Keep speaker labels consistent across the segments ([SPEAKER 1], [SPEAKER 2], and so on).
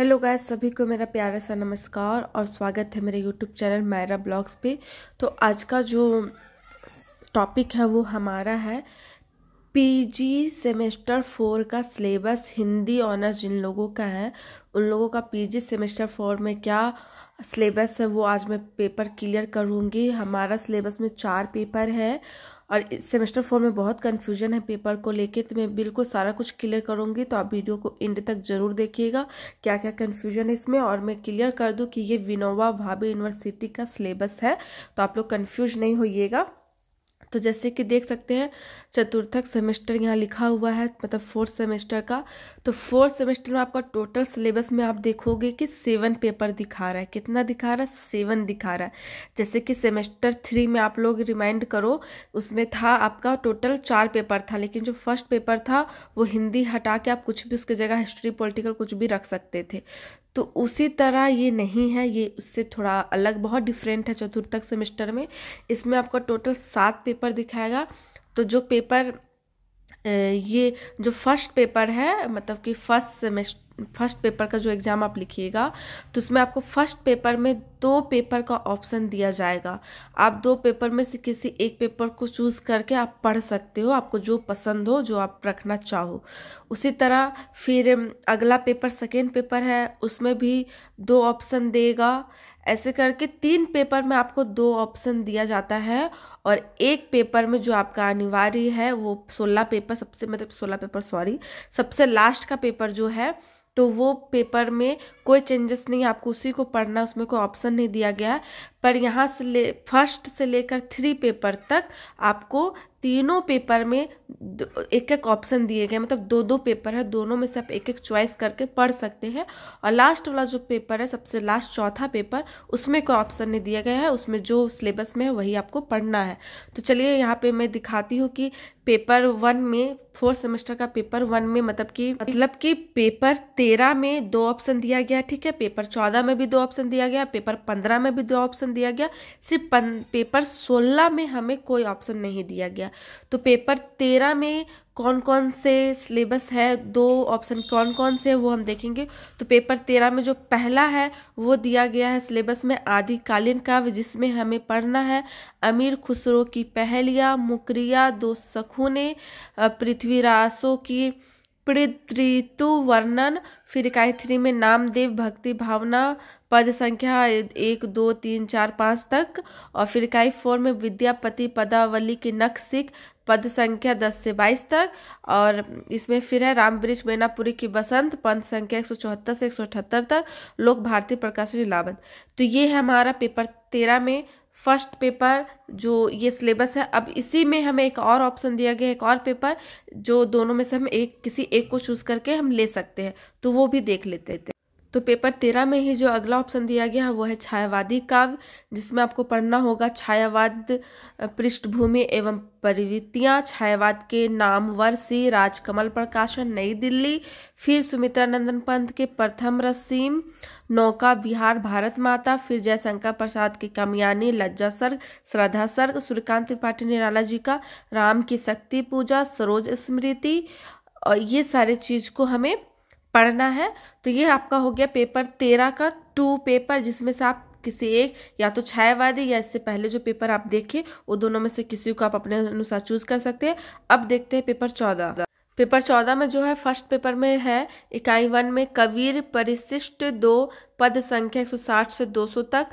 [SPEAKER 1] hello guys सभी को मेरा प्यारा सा नमस्कार और स्वागत है मेरे यूट्यूब चैनल मायरा ब्लॉग्स पे तो आज का जो टॉपिक है वो हमारा है पीजी सेमेस्टर फोर का सिलेबस हिंदी ऑनर्स जिन लोगों का है उन लोगों का पीजी सेमेस्टर फोर में क्या सिलेबस है वो आज मैं पेपर क्लियर करूँगी हमारा सिलेबस में चार पेपर है और इस सेमेस्टर फोर में बहुत कन्फ्यूजन है पेपर को लेके तो मैं बिल्कुल सारा कुछ क्लियर करूँगी तो आप वीडियो को एंड तक जरूर देखिएगा क्या क्या कन्फ्यूजन है इसमें और मैं क्लियर कर दूँ कि ये विनोवा भाभी यूनिवर्सिटी का सिलेबस है तो आप लोग कन्फ्यूज नहीं होइएगा तो जैसे कि देख सकते हैं चतुर्थक सेमेस्टर यहाँ लिखा हुआ है मतलब फोर्थ सेमेस्टर का तो फोर्थ सेमेस्टर में आपका टोटल सिलेबस में आप देखोगे कि सेवन पेपर दिखा रहा है कितना दिखा रहा है सेवन दिखा रहा है जैसे कि सेमेस्टर थ्री में आप लोग रिमाइंड करो उसमें था आपका टोटल चार पेपर था लेकिन जो फर्स्ट पेपर था वो हिंदी हटा के आप कुछ भी उसकी जगह हिस्ट्री पोलिटिकल कुछ भी रख सकते थे तो उसी तरह ये नहीं है ये उससे थोड़ा अलग बहुत डिफरेंट है चतुर्थक सेमेस्टर में इसमें आपका टोटल सात पेपर दिखाएगा तो जो पेपर ये जो फर्स्ट पेपर है मतलब कि फर्स्ट सेमेस्ट फर्स्ट पेपर का जो एग्ज़ाम आप लिखिएगा तो उसमें आपको फर्स्ट पेपर में दो पेपर का ऑप्शन दिया जाएगा आप दो पेपर में से किसी एक पेपर को चूज़ करके आप पढ़ सकते हो आपको जो पसंद हो जो आप रखना चाहो उसी तरह फिर अगला पेपर सेकेंड पेपर है उसमें भी दो ऑप्शन देगा ऐसे करके तीन पेपर में आपको दो ऑप्शन दिया जाता है और एक पेपर में जो आपका अनिवार्य है वो सोलह पेपर सबसे मतलब सोलह पेपर सॉरी सबसे लास्ट का पेपर जो है तो वो पेपर में कोई चेंजेस नहीं आपको उसी को पढ़ना उसमें कोई ऑप्शन नहीं दिया गया है पर यहाँ से ले फर्स्ट से लेकर थ्री पेपर तक आपको तीनों पेपर में एक एक ऑप्शन दिए गए मतलब दो दो पेपर है दोनों में से आप एक एक चॉइस करके पढ़ सकते हैं और लास्ट वाला जो पेपर है सबसे लास्ट चौथा पेपर उसमें कोई ऑप्शन नहीं दिया गया है उसमें जो सिलेबस में है वही आपको पढ़ना है तो चलिए यहाँ पे मैं दिखाती हूँ कि पेपर वन में फोर्थ सेमेस्टर का पेपर वन में मतलब कि मतलब कि पेपर तेरह में दो ऑप्शन दिया गया ठीक है पेपर चौदह में भी दो ऑप्शन दिया गया पेपर पंद्रह में भी दो ऑप्शन ऑप्शन दिया गया सिर्फ पेपर सोलह में हमें कोई ऑप्शन नहीं दिया गया तो पेपर तेरह में कौन कौन से सिलेबस है दो ऑप्शन कौन कौन से वो हम देखेंगे तो पेपर तेरह में जो पहला है वो दिया गया है सिलेबस में आदिकालीन काव्य जिसमें हमें पढ़ना है अमीर खुसरो की पहलिया मुकरिया दो सखुने ने पृथ्वीरासों की पितृतु वर्णन फिर इकाई में नामदेव भक्ति भावना पद संख्या एक दो तीन चार पाँच तक और फिर इकाई फोर में विद्यापति पदावली के नक्सिक पद संख्या दस से बाईस तक और इसमें फिर है रामवृक्ष मैनापुरी की बसंत पद संख्या एक सौ चौहत्तर से एक सौ अठहत्तर तक लोक भारती प्रकाशन इलाहाबाद तो ये है हमारा पेपर तेरह में फर्स्ट पेपर जो ये सिलेबस है अब इसी में हमें एक और ऑप्शन दिया गया है एक और पेपर जो दोनों में से हम एक किसी एक को चूज़ करके हम ले सकते हैं तो वो भी देख लेते थे तो पेपर तेरह में ही जो अगला ऑप्शन दिया गया है वो है छायावादी काव्य जिसमें आपको पढ़ना होगा छायावाद पृष्ठभूमि एवं परिवृत्तियाँ छायावाद के नाम वर्षी राजकमल प्रकाशन नई दिल्ली फिर सुमित्रा नंदन पंत के प्रथम रसीम नौका बिहार भारत माता फिर जयशंकर प्रसाद के कमयानी लज्जा सर्ग श्रद्धा सर्ग सूर्यकांत त्रिपाठी निराला जी का राम की शक्ति पूजा सरोज स्मृति और ये सारे चीज़ को हमें पढ़ना है तो ये आपका हो गया पेपर तेरह का टू पेपर जिसमें से आप किसी एक या तो छायावादी या इससे पहले जो पेपर आप देखे वो दोनों में से किसी को आप अपने अनुसार चूज कर सकते हैं अब देखते हैं पेपर चौदह पेपर चौदह में जो है फर्स्ट पेपर में है इकाई वन में कबीर परिशिष्ट दो पद संख्या 160 से 200 तक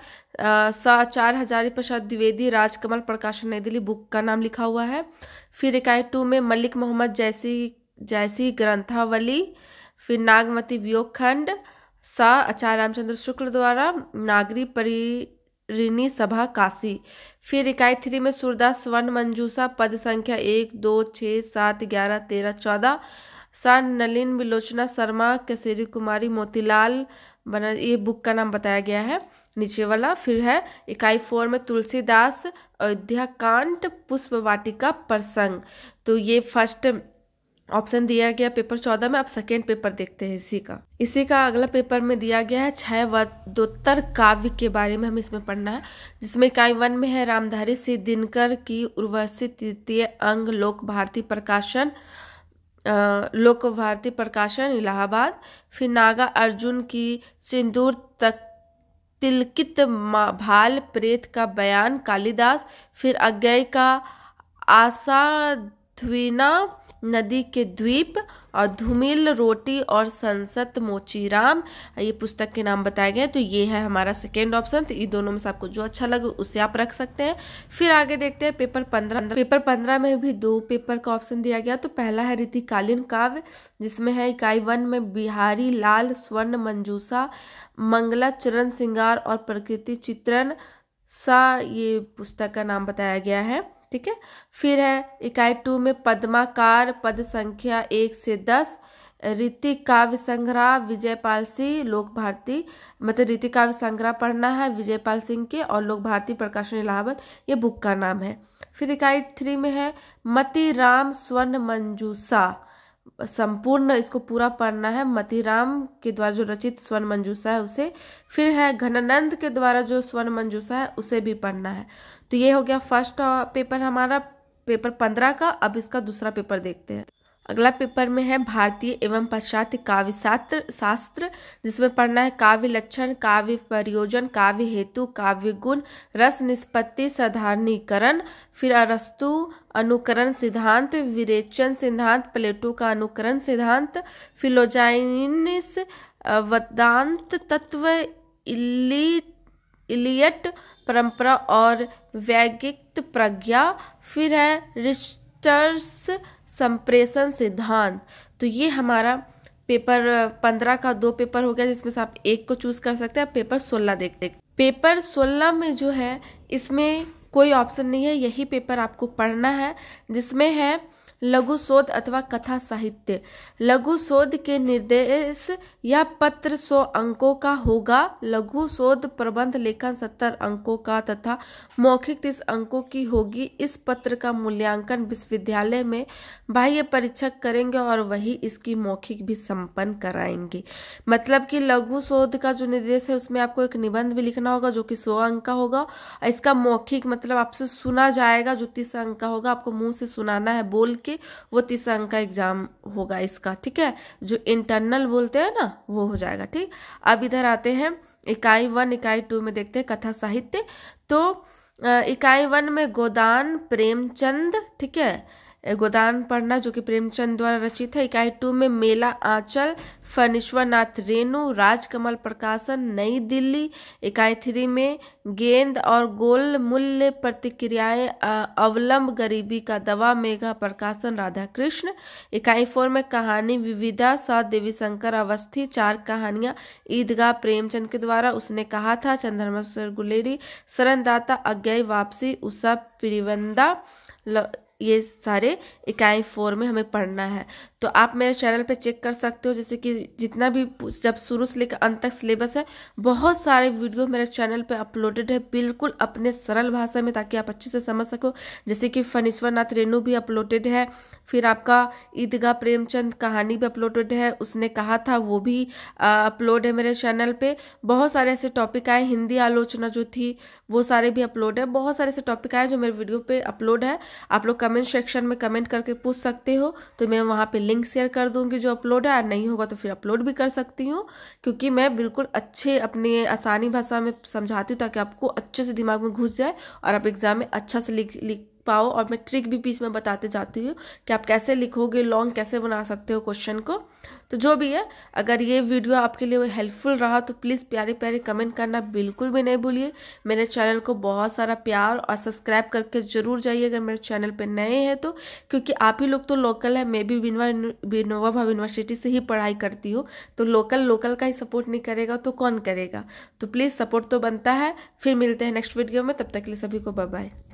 [SPEAKER 1] सा चार हजारी प्रसाद द्विवेदी राजकमल प्रकाशन नई दिल्ली बुक का नाम लिखा हुआ है फिर इकाई टू में मलिक मोहम्मद जैसी जैसी ग्रंथावली फिर नागमती वियोग खंड सा आचार्य रामचंद्र शुक्ल द्वारा नागरी परिणी सभा काशी फिर इकाई थ्री में सूरदास स्वर्ण मंजूसा पद संख्या एक दो छः सात ग्यारह तेरह चौदह सा नलिन विलोचना शर्मा केसरी कुमारी मोतीलाल बना ये बुक का नाम बताया गया है नीचे वाला फिर है इकाई फोर में तुलसीदास अयोध्या कांट पुष्प वाटिका प्रसंग तो ये फर्स्ट ऑप्शन दिया गया पेपर चौदह में आप सेकेंड पेपर देखते हैं इसी का इसी का अगला पेपर में दिया गया है छह वोत्तर काव्य के बारे में हमें इसमें पढ़ना है जिसमें इकाई वन में है रामधारी सिंह दिनकर की उर्वशी तृतीय अंग लोक भारती प्रकाशन लोक भारती प्रकाशन इलाहाबाद फिर नागा अर्जुन की सिंदूर तक तिलकित भाल प्रेत का बयान कालिदास फिर अज्ञय का आशा नदी के द्वीप और धूमिल रोटी और संसत मोचीराम ये पुस्तक के नाम बताए गए तो ये है हमारा सेकेंड ऑप्शन तो ये दोनों में से आपको जो अच्छा लगे उसे आप रख सकते हैं फिर आगे देखते हैं पेपर पंद्रह पेपर पंद्रह में भी दो पेपर का ऑप्शन दिया गया तो पहला है रीतिकालीन काव्य जिसमें है इकाई वन में बिहारी लाल स्वर्ण मंजूसा मंगला चरण सिंगार और प्रकृति चित्रण सा ये पुस्तक का नाम बताया गया है ठीक है फिर है इकाई टू में पद्माकार पद संख्या एक से दस रीति काव्य संग्रह विजय पाल सिंह लोक भारती मतलब रीति काव्य संग्रह पढ़ना है विजय पाल सिंह के और लोक भारती प्रकाशन इलाहाबाद ये बुक का नाम है फिर इकाई थ्री में है मती राम स्वर्ण मंजूसा संपूर्ण इसको पूरा पढ़ना है मतिराम के द्वारा जो रचित स्वर्ण मंजूषा है उसे फिर है घनानंद के द्वारा जो स्वर्ण मंजूषा है उसे भी पढ़ना है तो ये हो गया फर्स्ट पेपर हमारा पेपर पंद्रह का अब इसका दूसरा पेपर देखते हैं अगला पेपर में है भारतीय एवं पश्चात काव्य शास्त्र शास्त्र जिसमें पढ़ना है काव्य लक्षण काव्य प्रयोजन काव्य हेतु काव्य गुण रस निष्पत्ति साधारणीकरण फिर अरस्तु अनुकरण सिद्धांत विरेचन सिद्धांत प्लेटो का अनुकरण सिद्धांत फिलोजाइनिस वदांत तत्व इली इलियट परंपरा और वैगिक प्रज्ञा फिर है रिस्टर्स संप्रेषण सिद्धांत तो ये हमारा पेपर पंद्रह का दो पेपर हो गया जिसमें से आप एक को चूज कर सकते हैं पेपर सोलह देख देख पेपर सोलह में जो है इसमें कोई ऑप्शन नहीं है यही पेपर आपको पढ़ना है जिसमें है लघु शोध अथवा कथा साहित्य लघु शोध के निर्देश या पत्र सौ अंकों का होगा लघु शोध प्रबंध लेखन सत्तर अंकों का तथा मौखिक तीस अंकों की होगी इस पत्र का मूल्यांकन विश्वविद्यालय में बाह्य परीक्षक करेंगे और वही इसकी मौखिक भी संपन्न कराएंगे मतलब कि लघु शोध का जो निर्देश है उसमें आपको एक निबंध भी लिखना होगा जो कि सौ अंक का होगा इसका मौखिक मतलब आपसे सुना जाएगा जो तीस अंक का होगा आपको मुंह से सुनाना है बोल करके वो तीसरा अंक का एग्जाम होगा इसका ठीक है जो इंटरनल बोलते हैं ना वो हो जाएगा ठीक अब इधर आते हैं इकाई वन इकाई टू में देखते हैं कथा साहित्य तो इकाई वन में गोदान प्रेमचंद ठीक है गोदान पढ़ना जो कि प्रेमचंद द्वारा रचित है इकाई टू में मेला आंचल फनिश्वरनाथ रेणु राजकमल प्रकाशन नई दिल्ली इकाई थ्री में गेंद और गोल मूल्य प्रतिक्रियाएं अवलंब गरीबी का दवा मेघा प्रकाशन राधा कृष्ण इकाई फोर में कहानी विविधा सा देवी शंकर अवस्थी चार कहानियां ईदगाह प्रेमचंद के द्वारा उसने कहा था चंद्रमा गुलेरी शरणदाता अज्ञाई वापसी उषा प्रिवंदा ये सारे इकाई फोर में हमें पढ़ना है तो आप मेरे चैनल पे चेक कर सकते हो जैसे कि जितना भी जब शुरू से लेकर अंत तक सिलेबस है बहुत सारे वीडियो मेरे चैनल पे अपलोडेड है बिल्कुल अपने सरल भाषा में ताकि आप अच्छे से समझ सको जैसे कि फनीश्वर नाथ रेणु भी अपलोडेड है फिर आपका ईदगाह प्रेमचंद कहानी भी अपलोडेड है उसने कहा था वो भी अपलोड है मेरे चैनल पर बहुत सारे ऐसे टॉपिक आए हिंदी आलोचना जो थी वो सारे भी अपलोड है बहुत सारे ऐसे टॉपिक आए जो मेरे वीडियो पर अपलोड है आप लोग कमेंट सेक्शन में कमेंट करके पूछ सकते हो तो मैं वहाँ पे लिंक शेयर कर दूँगी जो अपलोड है और नहीं होगा तो फिर अपलोड भी कर सकती हूँ क्योंकि मैं बिल्कुल अच्छे अपने आसानी भाषा में समझाती हूँ ताकि आपको अच्छे से दिमाग में घुस जाए और आप एग्ज़ाम में अच्छा से लिख लिख पाओ और मैं ट्रिक भी बीच में बताते जाती हूँ कि आप कैसे लिखोगे लॉन्ग कैसे बना सकते हो क्वेश्चन को तो जो भी है अगर ये वीडियो आपके लिए हेल्पफुल रहा तो प्लीज़ प्यारे प्यारे कमेंट करना बिल्कुल भी नहीं भूलिए मेरे चैनल को बहुत सारा प्यार और सब्सक्राइब करके ज़रूर जाइए अगर मेरे चैनल पर नए हैं तो क्योंकि आप ही लोग तो लोकल है मैं भी विनोवा भाव यूनिवर्सिटी से ही पढ़ाई करती हूँ तो लोकल लोकल का ही सपोर्ट नहीं करेगा तो कौन करेगा तो प्लीज़ सपोर्ट तो बनता है फिर मिलते हैं नेक्स्ट वीडियो में तब तक के लिए सभी को बाय